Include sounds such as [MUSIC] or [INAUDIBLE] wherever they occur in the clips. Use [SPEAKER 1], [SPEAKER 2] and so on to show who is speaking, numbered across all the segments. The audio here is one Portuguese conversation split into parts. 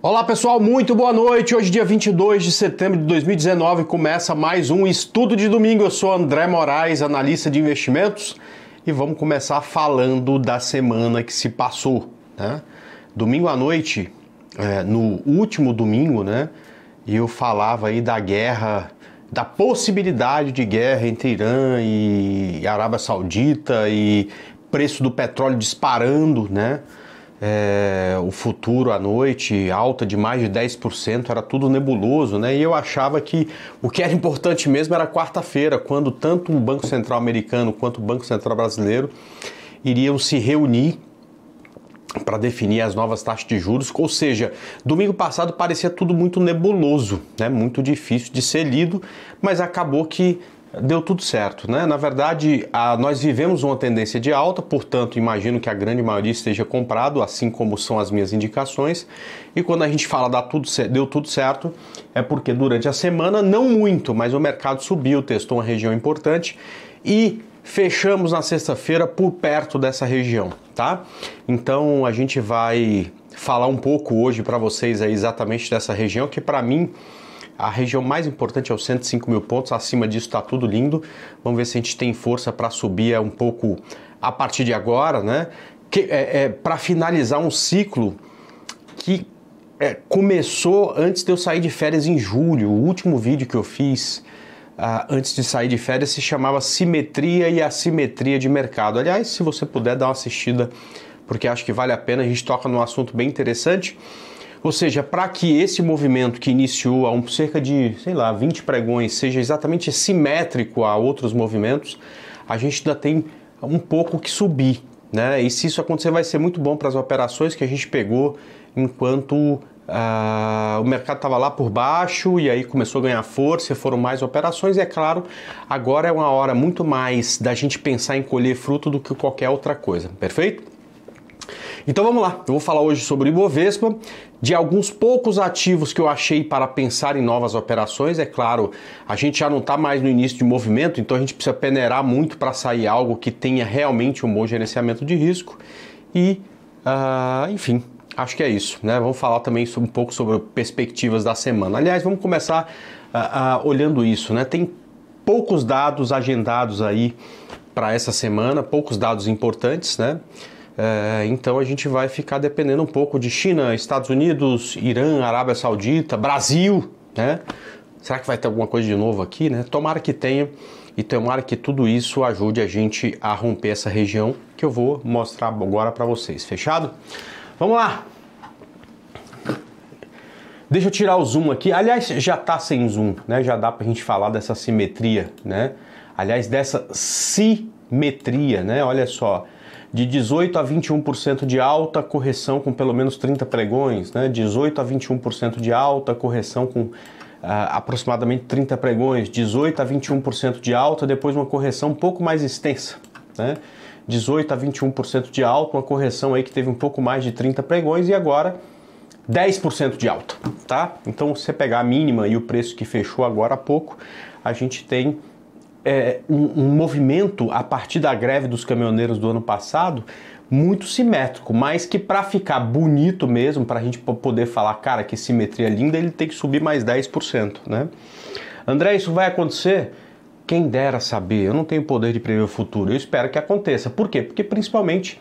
[SPEAKER 1] Olá pessoal, muito boa noite. Hoje, dia 22 de setembro de 2019, começa mais um estudo de domingo. Eu sou André Moraes, analista de investimentos, e vamos começar falando da semana que se passou. Né? Domingo à noite, é, no último domingo, né, eu falava aí da guerra, da possibilidade de guerra entre Irã e Arábia Saudita e preço do petróleo disparando, né? é, o futuro à noite, alta de mais de 10%, era tudo nebuloso, né? E eu achava que o que era importante mesmo era quarta-feira, quando tanto o Banco Central americano quanto o Banco Central brasileiro iriam se reunir para definir as novas taxas de juros, ou seja, domingo passado parecia tudo muito nebuloso, né? muito difícil de ser lido, mas acabou que deu tudo certo, né? Na verdade, a, nós vivemos uma tendência de alta, portanto, imagino que a grande maioria esteja comprado, assim como são as minhas indicações. E quando a gente fala dá tudo, deu tudo certo, é porque durante a semana, não muito, mas o mercado subiu, testou uma região importante e fechamos na sexta-feira por perto dessa região, tá? Então a gente vai falar um pouco hoje para vocês aí exatamente dessa região que para mim a região mais importante é os 105 mil pontos, acima disso está tudo lindo. Vamos ver se a gente tem força para subir é um pouco a partir de agora, né? é, é para finalizar um ciclo que é, começou antes de eu sair de férias em julho. O último vídeo que eu fiz ah, antes de sair de férias se chamava Simetria e Assimetria de Mercado. Aliás, se você puder dar uma assistida, porque acho que vale a pena, a gente toca num assunto bem interessante. Ou seja, para que esse movimento que iniciou há um, cerca de, sei lá, 20 pregões seja exatamente simétrico a outros movimentos, a gente ainda tem um pouco que subir. Né? E se isso acontecer, vai ser muito bom para as operações que a gente pegou enquanto ah, o mercado estava lá por baixo e aí começou a ganhar força, foram mais operações. E é claro, agora é uma hora muito mais da gente pensar em colher fruto do que qualquer outra coisa, perfeito? Então vamos lá, eu vou falar hoje sobre o Ibovespa, de alguns poucos ativos que eu achei para pensar em novas operações. É claro, a gente já não está mais no início de movimento, então a gente precisa peneirar muito para sair algo que tenha realmente um bom gerenciamento de risco. E, uh, enfim, acho que é isso. Né? Vamos falar também um pouco sobre perspectivas da semana. Aliás, vamos começar uh, uh, olhando isso. Né? Tem poucos dados agendados aí para essa semana, poucos dados importantes, né? É, então a gente vai ficar dependendo um pouco de China, Estados Unidos, Irã, Arábia Saudita, Brasil, né? Será que vai ter alguma coisa de novo aqui, né? Tomara que tenha e tomara que tudo isso ajude a gente a romper essa região que eu vou mostrar agora para vocês. Fechado? Vamos lá. Deixa eu tirar o zoom aqui. Aliás, já tá sem zoom, né? Já dá para a gente falar dessa simetria, né? Aliás, dessa simetria, né? Olha só de 18 a 21% de alta, correção com pelo menos 30 pregões, né? 18 a 21% de alta, correção com Uh, aproximadamente 30 pregões, 18 a 21% de alta, depois uma correção um pouco mais extensa, né? 18 a 21% de alta, uma correção aí que teve um pouco mais de 30 pregões e agora 10% de alta, tá? Então, se você pegar a mínima e o preço que fechou agora há pouco, a gente tem é, um, um movimento a partir da greve dos caminhoneiros do ano passado muito simétrico, mas que para ficar bonito mesmo, para a gente poder falar, cara, que simetria linda, ele tem que subir mais 10%, né? André, isso vai acontecer? Quem dera saber, eu não tenho poder de prever o futuro, eu espero que aconteça. Por quê? Porque principalmente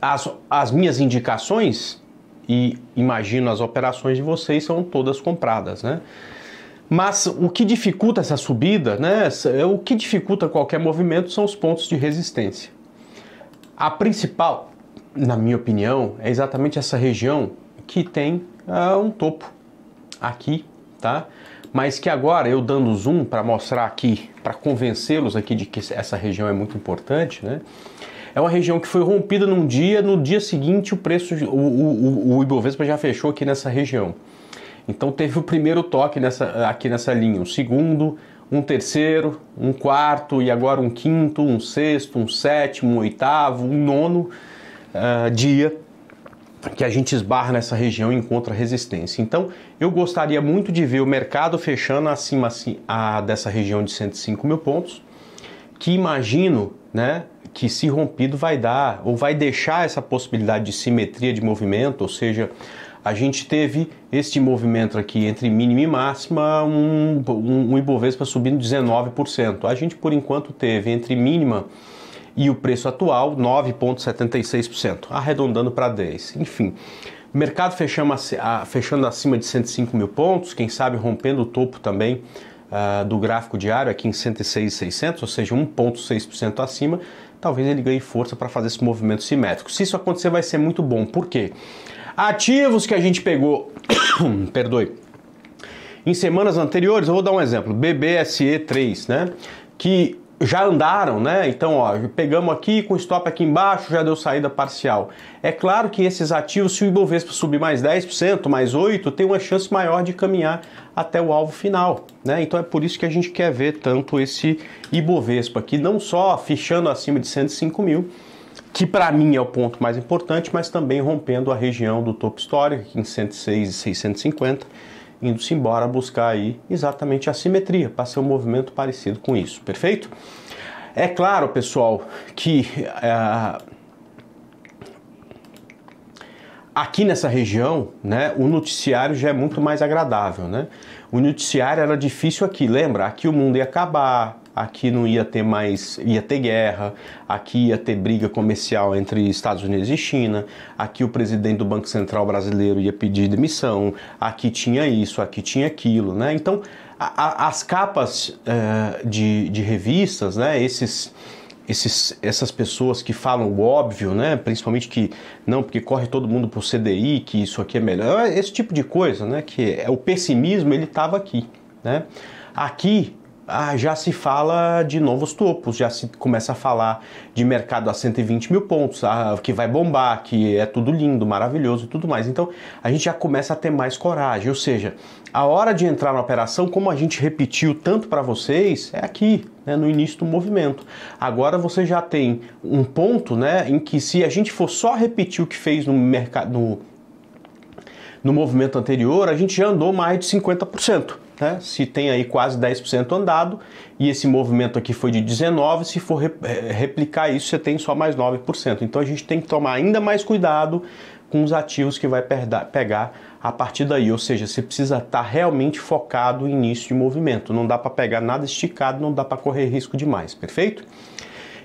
[SPEAKER 1] as, as minhas indicações e imagino as operações de vocês são todas compradas, né? Mas o que dificulta essa subida, né, é o que dificulta qualquer movimento são os pontos de resistência. A principal, na minha opinião, é exatamente essa região que tem uh, um topo aqui, tá? Mas que agora eu dando zoom para mostrar aqui, para convencê-los aqui de que essa região é muito importante, né? É uma região que foi rompida num dia, no dia seguinte o preço, o, o, o Ibovespa já fechou aqui nessa região. Então teve o primeiro toque nessa, aqui nessa linha, um segundo, um terceiro, um quarto e agora um quinto, um sexto, um sétimo, um oitavo, um nono uh, dia que a gente esbarra nessa região e encontra resistência. Então, eu gostaria muito de ver o mercado fechando acima assim, a, dessa região de 105 mil pontos, que imagino né, que se rompido vai dar ou vai deixar essa possibilidade de simetria de movimento, ou seja, a gente teve este movimento aqui entre mínima e máxima, um, um, um Ibovespa subindo 19%. A gente, por enquanto, teve entre mínima e o preço atual 9,76%, arredondando para 10%. Enfim, mercado fechando, fechando acima de 105 mil pontos, quem sabe rompendo o topo também uh, do gráfico diário aqui em 106,600, ou seja, 1,6% acima, talvez ele ganhe força para fazer esse movimento simétrico. Se isso acontecer, vai ser muito bom. Por quê? Ativos que a gente pegou, [COUGHS] perdoe, em semanas anteriores, eu vou dar um exemplo, BBSE3, né? Que já andaram, né? Então, ó, pegamos aqui com stop aqui embaixo, já deu saída parcial. É claro que esses ativos, se o Ibovespa subir mais 10%, mais 8%, tem uma chance maior de caminhar até o alvo final, né? Então é por isso que a gente quer ver tanto esse Ibovespa aqui, não só fichando acima de 105 mil, que para mim é o ponto mais importante, mas também rompendo a região do topo histórico em 106 e 650, indo-se embora buscar aí exatamente a simetria, para ser um movimento parecido com isso, perfeito? É claro, pessoal, que uh, aqui nessa região, né, o noticiário já é muito mais agradável, né? O noticiário era difícil aqui, lembra? Aqui o mundo ia acabar, aqui não ia ter mais, ia ter guerra, aqui ia ter briga comercial entre Estados Unidos e China, aqui o presidente do Banco Central brasileiro ia pedir demissão, aqui tinha isso, aqui tinha aquilo, né? Então, a, a, as capas eh, de, de revistas, né, esses... Esses, essas pessoas que falam o óbvio, né? principalmente que não, porque corre todo mundo o CDI, que isso aqui é melhor, é esse tipo de coisa, né? que é, o pessimismo ele estava aqui. Né? Aqui ah, já se fala de novos topos, já se começa a falar de mercado a 120 mil pontos, ah, que vai bombar, que é tudo lindo, maravilhoso e tudo mais. Então a gente já começa a ter mais coragem, ou seja, a hora de entrar na operação, como a gente repetiu tanto para vocês, é aqui, né, no início do movimento. Agora você já tem um ponto né, em que se a gente for só repetir o que fez no mercado. No, no movimento anterior, a gente já andou mais de 50% né? se tem aí quase 10% andado e esse movimento aqui foi de 19%, se for replicar isso, você tem só mais 9%. Então a gente tem que tomar ainda mais cuidado com os ativos que vai pegar a partir daí, ou seja, você precisa estar tá realmente focado em início de movimento, não dá para pegar nada esticado, não dá para correr risco demais, perfeito?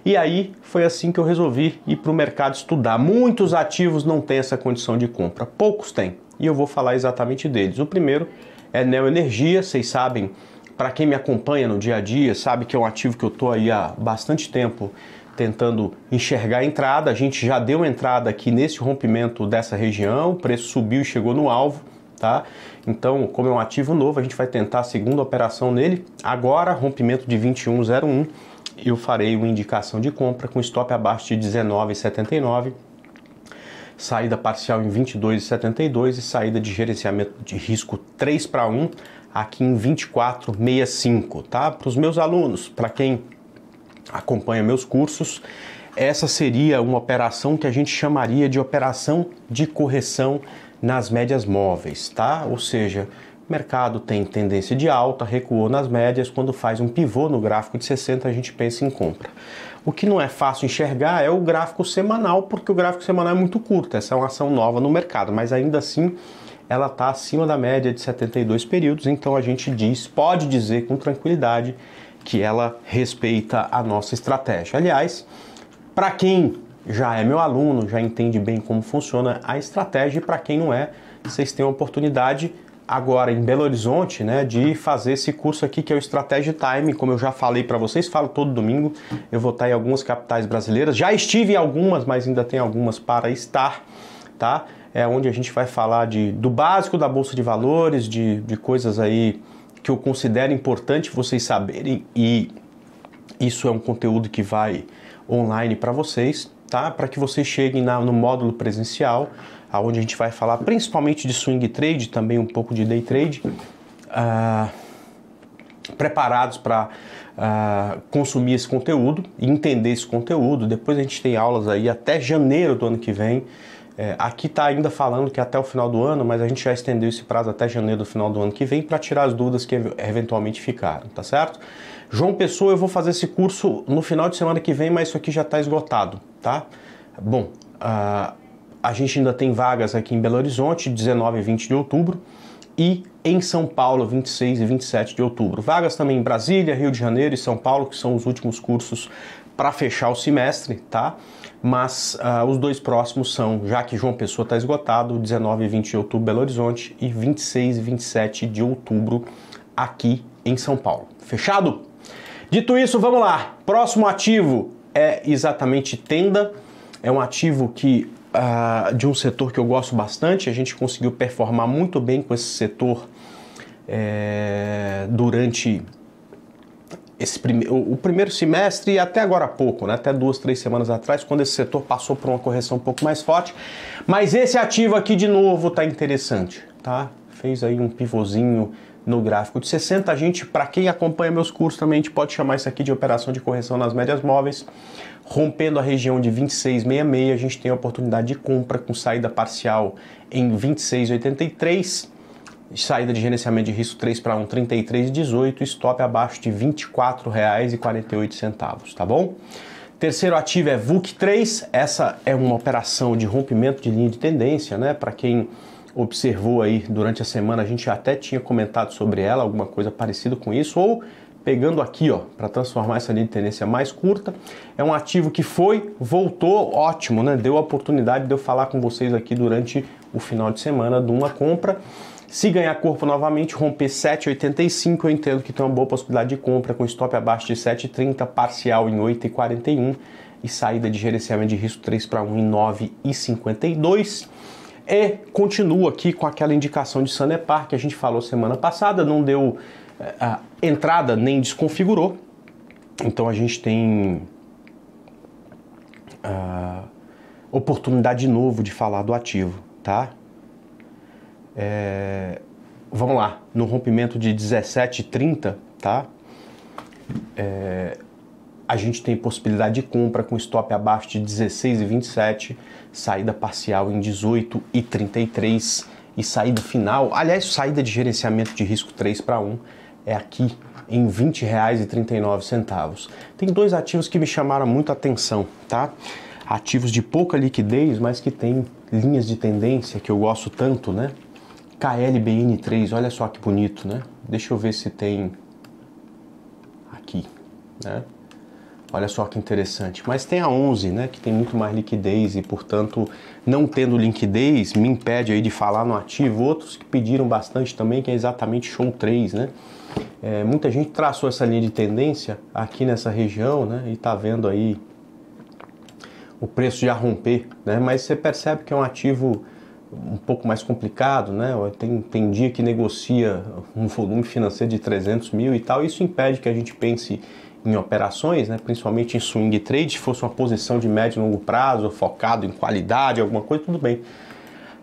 [SPEAKER 1] E aí foi assim que eu resolvi ir para o mercado estudar. Muitos ativos não têm essa condição de compra, poucos têm, e eu vou falar exatamente deles. O primeiro é Neoenergia, vocês sabem, para quem me acompanha no dia a dia, sabe que é um ativo que eu estou aí há bastante tempo tentando enxergar a entrada. A gente já deu entrada aqui nesse rompimento dessa região, o preço subiu e chegou no alvo, tá? Então, como é um ativo novo, a gente vai tentar a segunda operação nele. Agora, rompimento de 2101, eu farei uma indicação de compra com stop abaixo de 19,79 saída parcial em 22,72 e saída de gerenciamento de risco 3 para 1 aqui em 24,65, tá? Para os meus alunos, para quem acompanha meus cursos, essa seria uma operação que a gente chamaria de operação de correção nas médias móveis, tá? Ou seja, o mercado tem tendência de alta, recuou nas médias, quando faz um pivô no gráfico de 60, a gente pensa em compra. O que não é fácil enxergar é o gráfico semanal, porque o gráfico semanal é muito curto, essa é uma ação nova no mercado, mas ainda assim ela está acima da média de 72 períodos, então a gente diz, pode dizer com tranquilidade que ela respeita a nossa estratégia. Aliás, para quem já é meu aluno, já entende bem como funciona a estratégia, e para quem não é, vocês têm a oportunidade agora em Belo Horizonte, né, de fazer esse curso aqui que é o Estratégia Time, como eu já falei para vocês, falo todo domingo, eu vou estar tá em algumas capitais brasileiras, já estive em algumas, mas ainda tem algumas para estar, tá? É onde a gente vai falar de, do básico da Bolsa de Valores, de, de coisas aí que eu considero importante vocês saberem e isso é um conteúdo que vai online para vocês, tá? Para que vocês cheguem na, no módulo presencial, aonde a gente vai falar principalmente de swing trade, também um pouco de day trade, ah, preparados para ah, consumir esse conteúdo e entender esse conteúdo. Depois a gente tem aulas aí até janeiro do ano que vem. É, aqui está ainda falando que é até o final do ano, mas a gente já estendeu esse prazo até janeiro do final do ano que vem para tirar as dúvidas que eventualmente ficaram, tá certo? João Pessoa, eu vou fazer esse curso no final de semana que vem, mas isso aqui já está esgotado, tá? Bom, uh, a gente ainda tem vagas aqui em Belo Horizonte, 19 e 20 de outubro, e em São Paulo, 26 e 27 de outubro. Vagas também em Brasília, Rio de Janeiro e São Paulo, que são os últimos cursos para fechar o semestre, tá? Mas uh, os dois próximos são, já que João Pessoa está esgotado, 19 e 20 de outubro, Belo Horizonte, e 26 e 27 de outubro, aqui em São Paulo. Fechado? Dito isso, vamos lá. Próximo ativo é exatamente Tenda. É um ativo que uh, de um setor que eu gosto bastante. A gente conseguiu performar muito bem com esse setor é, durante esse prime o, primeiro semestre e até agora há pouco, né? até duas, três semanas atrás, quando esse setor passou por uma correção um pouco mais forte. Mas esse ativo aqui, de novo, está interessante. Tá? Fez aí um pivôzinho no gráfico de 60. A gente, para quem acompanha meus cursos, também a gente pode chamar isso aqui de operação de correção nas médias móveis. Rompendo a região de 26,66, a gente tem a oportunidade de compra com saída parcial em 26,83 saída de gerenciamento de risco 3 para 1, 33,18, stop abaixo de R$ 24,48, tá bom? Terceiro ativo é VUC3, essa é uma operação de rompimento de linha de tendência, né? Para quem observou aí durante a semana, a gente até tinha comentado sobre ela, alguma coisa parecida com isso, ou pegando aqui, ó, para transformar essa linha de tendência mais curta, é um ativo que foi, voltou, ótimo, né? Deu a oportunidade de eu falar com vocês aqui durante o final de semana de uma compra. Se ganhar corpo novamente, romper 7,85, eu entendo que tem uma boa possibilidade de compra com stop abaixo de 7,30, parcial em 8,41 e saída de gerenciamento de risco 3 para 1 em 9,52 e é, continua aqui com aquela indicação de Sanepar que a gente falou semana passada, não deu eh, entrada nem desconfigurou. Então a gente tem ah, oportunidade de novo de falar do ativo, tá? É, vamos lá, no rompimento de 17,30, tá? É, a gente tem possibilidade de compra com stop abaixo de 16,27, saída parcial em 18,33 e saída final, aliás, saída de gerenciamento de risco 3 para 1 é aqui em R$ 20,39. Tem dois ativos que me chamaram muito atenção, tá? Ativos de pouca liquidez, mas que tem linhas de tendência que eu gosto tanto, né? KLBN3, olha só que bonito, né? Deixa eu ver se tem aqui, né? Olha só que interessante. Mas tem a 11, né, que tem muito mais liquidez e, portanto, não tendo liquidez, me impede aí de falar no ativo. Outros que pediram bastante também, que é exatamente show 3, né? É, muita gente traçou essa linha de tendência aqui nessa região, né, e tá vendo aí o preço já romper, né? Mas você percebe que é um ativo um pouco mais complicado, né? Tem, tem dia que negocia um volume financeiro de 300 mil e tal. Isso impede que a gente pense em operações, né, principalmente em swing trade, se fosse uma posição de médio e longo prazo, focado em qualidade, alguma coisa, tudo bem.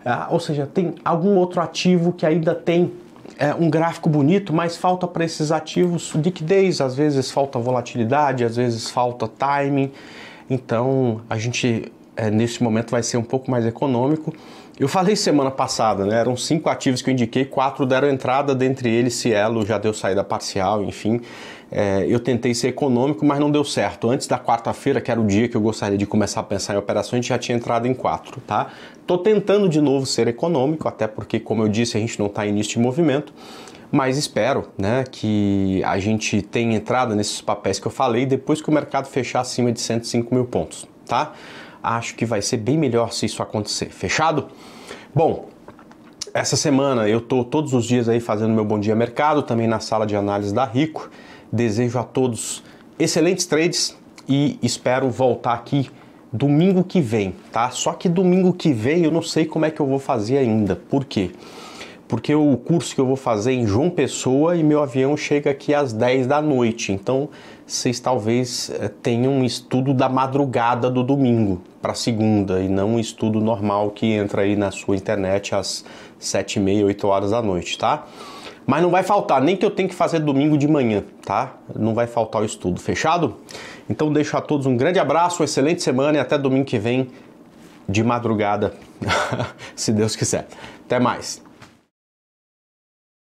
[SPEAKER 1] Ah, ou seja, tem algum outro ativo que ainda tem é, um gráfico bonito, mas falta para esses ativos liquidez, às vezes falta volatilidade, às vezes falta timing. Então a gente é, nesse momento vai ser um pouco mais econômico eu falei semana passada, né? Eram cinco ativos que eu indiquei, quatro deram entrada, dentre eles Cielo já deu saída parcial, enfim. É, eu tentei ser econômico, mas não deu certo. Antes da quarta-feira, que era o dia que eu gostaria de começar a pensar em operações, a gente já tinha entrado em quatro, tá? Tô tentando de novo ser econômico, até porque, como eu disse, a gente não está em início de movimento mas espero né, que a gente tenha entrada nesses papéis que eu falei depois que o mercado fechar acima de 105 mil pontos, tá? acho que vai ser bem melhor se isso acontecer. Fechado? Bom, essa semana eu estou todos os dias aí fazendo meu Bom Dia Mercado, também na sala de análise da Rico. Desejo a todos excelentes trades e espero voltar aqui domingo que vem, tá? Só que domingo que vem eu não sei como é que eu vou fazer ainda. Por quê? porque o curso que eu vou fazer em João Pessoa e meu avião chega aqui às 10 da noite. Então, vocês talvez eh, tenham um estudo da madrugada do domingo para segunda e não um estudo normal que entra aí na sua internet às 7 e meia, 8 horas da noite, tá? Mas não vai faltar, nem que eu tenha que fazer domingo de manhã, tá? Não vai faltar o estudo, fechado? Então deixo a todos um grande abraço, uma excelente semana e até domingo que vem de madrugada, [LAUGHS] se Deus quiser. Até mais.